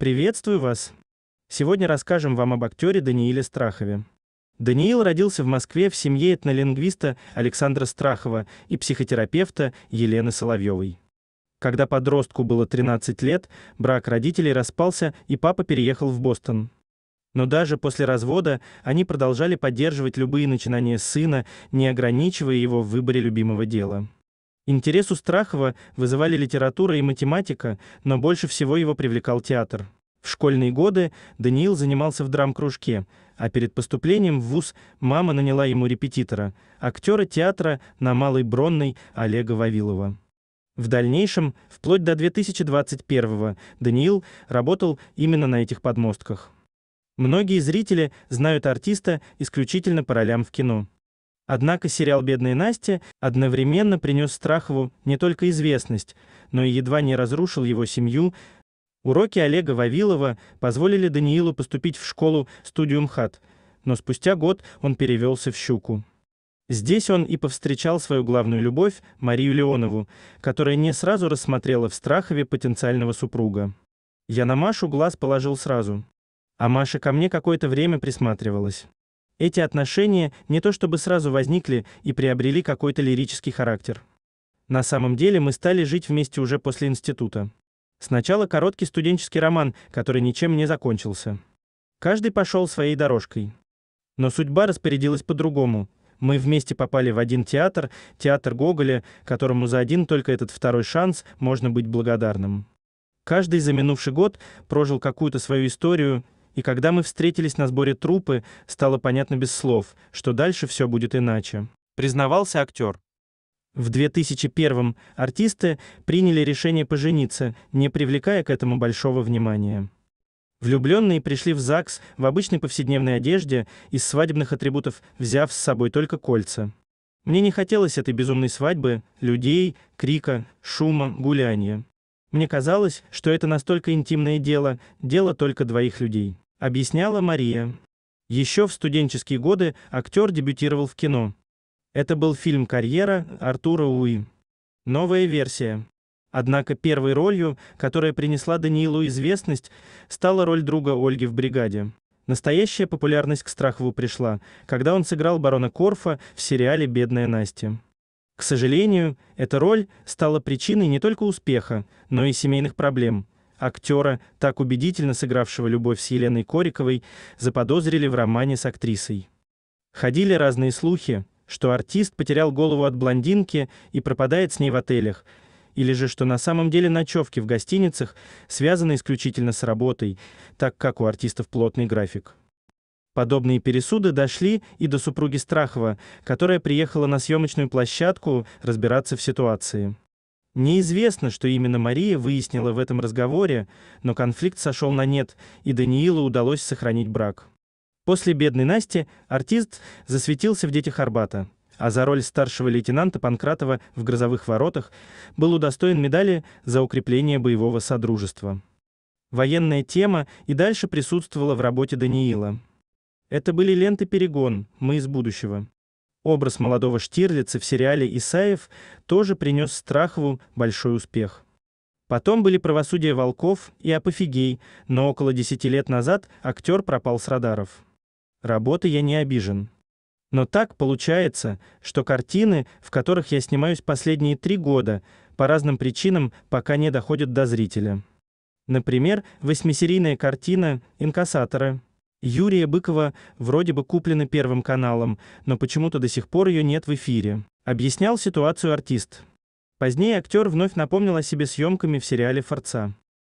Приветствую вас! Сегодня расскажем вам об актере Данииле Страхове. Даниил родился в Москве в семье этнолингвиста Александра Страхова и психотерапевта Елены Соловьевой. Когда подростку было 13 лет, брак родителей распался, и папа переехал в Бостон. Но даже после развода они продолжали поддерживать любые начинания сына, не ограничивая его в выборе любимого дела. Интерес у Страхова вызывали литература и математика, но больше всего его привлекал театр. В школьные годы Даниил занимался в драмкружке, а перед поступлением в вуз мама наняла ему репетитора, актера театра на Малой Бронной Олега Вавилова. В дальнейшем, вплоть до 2021-го, Даниил работал именно на этих подмостках. Многие зрители знают артиста исключительно по ролям в кино. Однако сериал «Бедная Настя» одновременно принес Страхову не только известность, но и едва не разрушил его семью. Уроки Олега Вавилова позволили Даниилу поступить в школу «Студиум Хат», но спустя год он перевелся в «Щуку». Здесь он и повстречал свою главную любовь, Марию Леонову, которая не сразу рассмотрела в Страхове потенциального супруга. Я на Машу глаз положил сразу. А Маша ко мне какое-то время присматривалась. Эти отношения не то чтобы сразу возникли и приобрели какой-то лирический характер. На самом деле мы стали жить вместе уже после института. Сначала короткий студенческий роман, который ничем не закончился. Каждый пошел своей дорожкой. Но судьба распорядилась по-другому. Мы вместе попали в один театр, театр Гоголя, которому за один только этот второй шанс можно быть благодарным. Каждый за минувший год прожил какую-то свою историю, и когда мы встретились на сборе трупы, стало понятно без слов, что дальше все будет иначе, признавался актер. В 2001 артисты приняли решение пожениться, не привлекая к этому большого внимания. Влюбленные пришли в ЗАГС в обычной повседневной одежде, из свадебных атрибутов взяв с собой только кольца. Мне не хотелось этой безумной свадьбы, людей, крика, шума, гуляния. Мне казалось, что это настолько интимное дело, дело только двоих людей, объясняла Мария. Еще в студенческие годы актер дебютировал в кино. Это был фильм Карьера Артура Уи. Новая версия. Однако первой ролью, которая принесла Даниилу известность, стала роль друга Ольги в бригаде. Настоящая популярность к Страхову пришла, когда он сыграл барона Корфа в сериале Бедная Настя. К сожалению, эта роль стала причиной не только успеха, но и семейных проблем. Актера, так убедительно сыгравшего любовь с Еленой Кориковой, заподозрили в романе с актрисой. Ходили разные слухи, что артист потерял голову от блондинки и пропадает с ней в отелях, или же что на самом деле ночевки в гостиницах связаны исключительно с работой, так как у артистов плотный график. Подобные пересуды дошли и до супруги Страхова, которая приехала на съемочную площадку разбираться в ситуации. Неизвестно, что именно Мария выяснила в этом разговоре, но конфликт сошел на нет, и Даниилу удалось сохранить брак. После бедной Насти артист засветился в детях Арбата, а за роль старшего лейтенанта Панкратова в Грозовых воротах был удостоен медали за укрепление боевого содружества. Военная тема и дальше присутствовала в работе Даниила. Это были ленты «Перегон», «Мы из будущего». Образ молодого Штирлица в сериале «Исаев» тоже принес Страхову большой успех. Потом были «Правосудие волков» и «Апофигей», но около 10 лет назад актер пропал с радаров. Работы я не обижен. Но так получается, что картины, в которых я снимаюсь последние три года, по разным причинам пока не доходят до зрителя. Например, восьмисерийная картина «Инкассаторы» Юрия Быкова вроде бы куплена Первым каналом, но почему-то до сих пор ее нет в эфире. Объяснял ситуацию артист. Позднее актер вновь напомнил о себе съемками в сериале «Форца».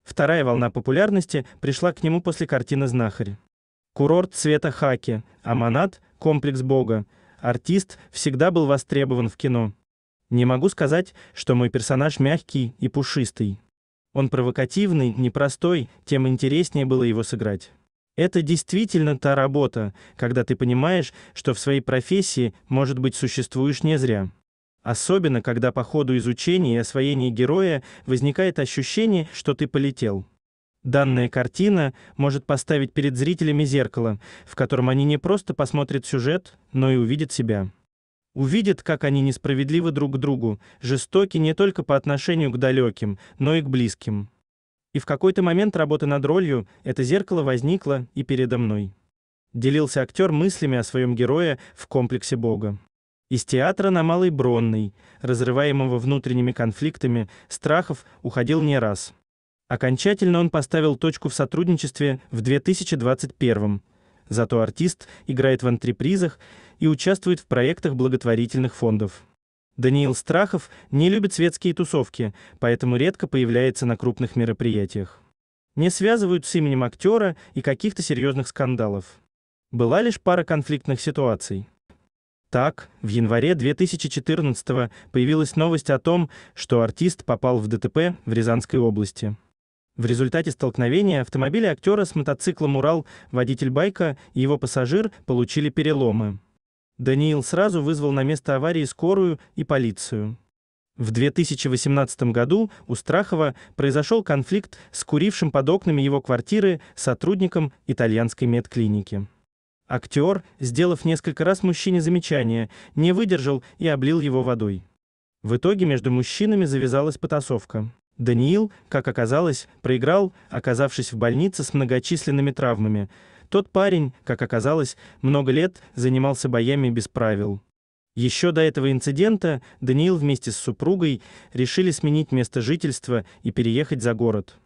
Вторая волна популярности пришла к нему после картины «Знахарь». Курорт цвета хаки, аманат, комплекс бога. Артист всегда был востребован в кино. Не могу сказать, что мой персонаж мягкий и пушистый. Он провокативный, непростой, тем интереснее было его сыграть. Это действительно та работа, когда ты понимаешь, что в своей профессии, может быть, существуешь не зря. Особенно, когда по ходу изучения и освоения героя возникает ощущение, что ты полетел. Данная картина может поставить перед зрителями зеркало, в котором они не просто посмотрят сюжет, но и увидят себя. Увидят, как они несправедливы друг к другу, жестоки не только по отношению к далеким, но и к близким. И в какой-то момент работы над ролью это зеркало возникло и передо мной. Делился актер мыслями о своем герое в комплексе Бога. Из театра на малый бронный, разрываемого внутренними конфликтами, страхов, уходил не раз. Окончательно он поставил точку в сотрудничестве в 2021. Зато артист играет в антрепризах и участвует в проектах благотворительных фондов. Даниил Страхов не любит светские тусовки, поэтому редко появляется на крупных мероприятиях. Не связывают с именем актера и каких-то серьезных скандалов. Была лишь пара конфликтных ситуаций. Так, в январе 2014 появилась новость о том, что артист попал в ДТП в Рязанской области. В результате столкновения автомобиля актера с мотоциклом Урал, водитель байка и его пассажир получили переломы. Даниил сразу вызвал на место аварии скорую и полицию. В 2018 году у Страхова произошел конфликт с курившим под окнами его квартиры сотрудником итальянской медклиники. Актер, сделав несколько раз мужчине замечание, не выдержал и облил его водой. В итоге между мужчинами завязалась потасовка. Даниил, как оказалось, проиграл, оказавшись в больнице с многочисленными травмами, тот парень, как оказалось, много лет занимался боями без правил. Еще до этого инцидента Даниил вместе с супругой решили сменить место жительства и переехать за город.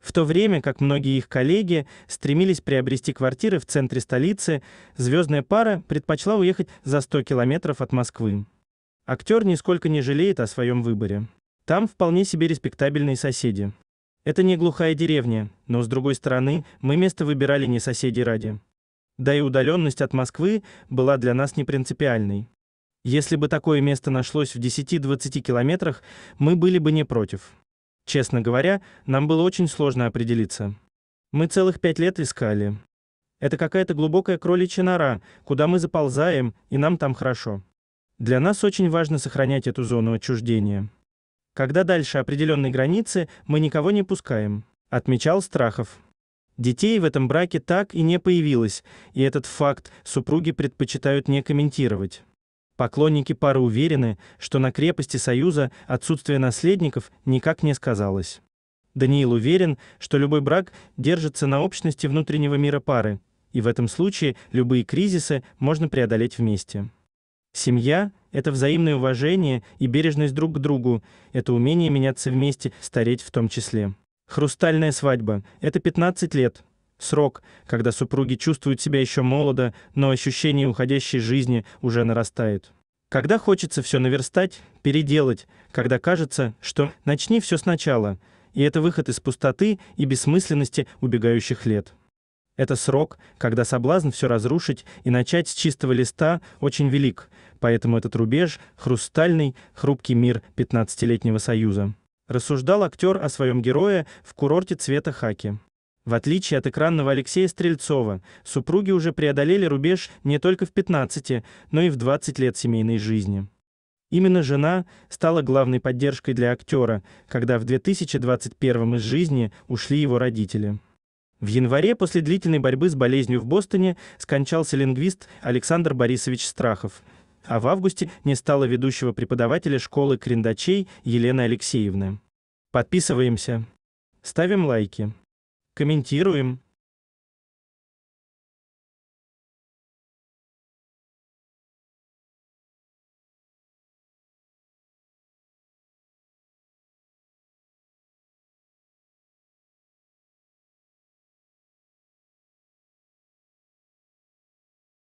В то время, как многие их коллеги стремились приобрести квартиры в центре столицы, звездная пара предпочла уехать за 100 километров от Москвы. Актер нисколько не жалеет о своем выборе. Там вполне себе респектабельные соседи. Это не глухая деревня, но с другой стороны, мы место выбирали не соседи ради. Да и удаленность от Москвы была для нас не принципиальной. Если бы такое место нашлось в 10-20 километрах, мы были бы не против. Честно говоря, нам было очень сложно определиться. Мы целых пять лет искали. Это какая-то глубокая кроличья нора, куда мы заползаем, и нам там хорошо. Для нас очень важно сохранять эту зону отчуждения когда дальше определенной границы мы никого не пускаем, отмечал Страхов. Детей в этом браке так и не появилось, и этот факт супруги предпочитают не комментировать. Поклонники пары уверены, что на крепости союза отсутствие наследников никак не сказалось. Даниил уверен, что любой брак держится на общности внутреннего мира пары, и в этом случае любые кризисы можно преодолеть вместе. Семья это взаимное уважение и бережность друг к другу, это умение меняться вместе, стареть в том числе. Хрустальная свадьба это 15 лет. Срок, когда супруги чувствуют себя еще молодо, но ощущение уходящей жизни уже нарастает. Когда хочется все наверстать, переделать, когда кажется, что начни все сначала, и это выход из пустоты и бессмысленности убегающих лет. Это срок, когда соблазн все разрушить и начать с чистого листа очень велик, поэтому этот рубеж — хрустальный, хрупкий мир пятнадцатилетнего союза. Рассуждал актер о своем герое в курорте цвета хаки. В отличие от экранного Алексея Стрельцова, супруги уже преодолели рубеж не только в 15, но и в 20 лет семейной жизни. Именно жена стала главной поддержкой для актера, когда в 2021 из жизни ушли его родители. В январе после длительной борьбы с болезнью в Бостоне скончался лингвист Александр Борисович Страхов, а в августе не стало ведущего преподавателя школы Крендачей Елены Алексеевны. Подписываемся, ставим лайки, комментируем.